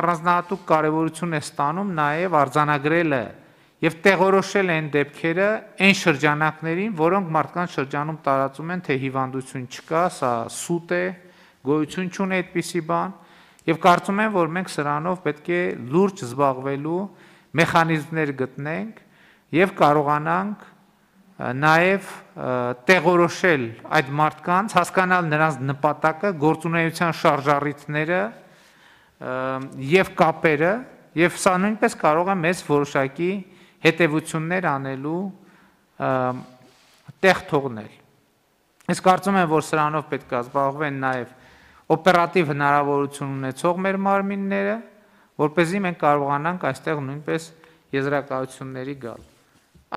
առանձնահատուկ կարևորություն է ստանում նաև արձանագրելը եւ տեղորոշել այն դեպքերը այն շրջանակներին, որոնք մարդկանց շրջանում տարածում են, թե հիվանդություն չկա, սա սուտ է, գոյություն չունի այդպիսի բան, եւ կարծում եմ, որ մենք սրանով պետք է լուրջ զբաղվելու մեխանիզմներ գտնենք եւ կարողանանք նաև տեղորոշել այդ մարդկանց, հասկանալ նրանց նպատակը, գործունեության շարժառիթները եւ կապերը եւ սա նույնպես կարող է մեզ որոշակի հետևություններ անելու տեղ թողնել։ Ես կարծում եմ, որ սրանով պետք է զբաղվեն նաև օպերատիվ հնարավորություն ունեցող մեր մարմինները, որ เป զի մենք կարողանանք այստեղ նույնպես եզրակացությունների գալ։